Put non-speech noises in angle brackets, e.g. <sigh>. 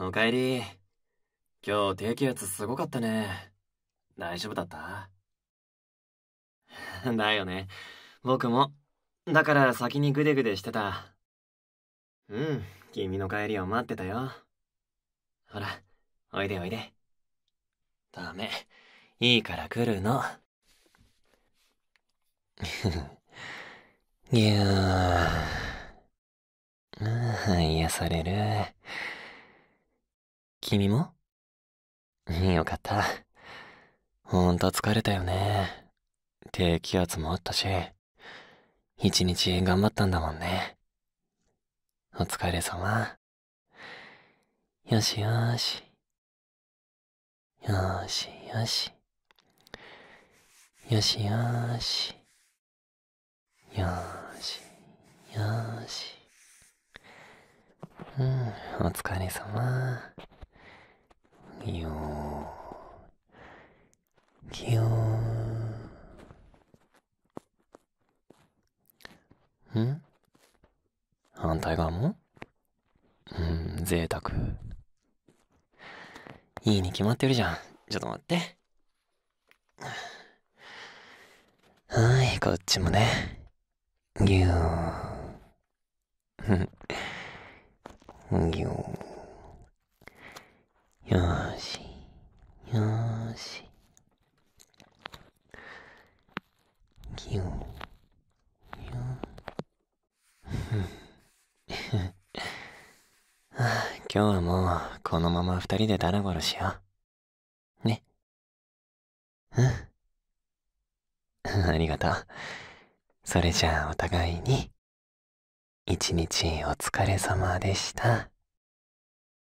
おかえり。今日低気圧すごかったね。大丈夫だった <laughs> だよね。僕も。だから先にグデグデしてた。うん、君の帰りを待ってたよ。ほら、おいでおいで。ダメ。いいから来るの。ぎ <laughs> ゅー。ああ、癒される。君もよかった。ほんと疲れたよね。低気圧もあったし、一日頑張ったんだもんね。お疲れ様。よしよし。よしよし。よしよし。よしよし。うん、お疲れ様。よーぎよーん反対側もうん贅沢いいに決まってるじゃんちょっと待ってはいこっちもねぎゅーぎゅーよーし、よーし。ぎゅん、ぎゅん。今日はもう、このまま二人でダラゴロしよう。ね。うん。<laughs> ありがとう。それじゃあお互いに、一日お疲れ様でした。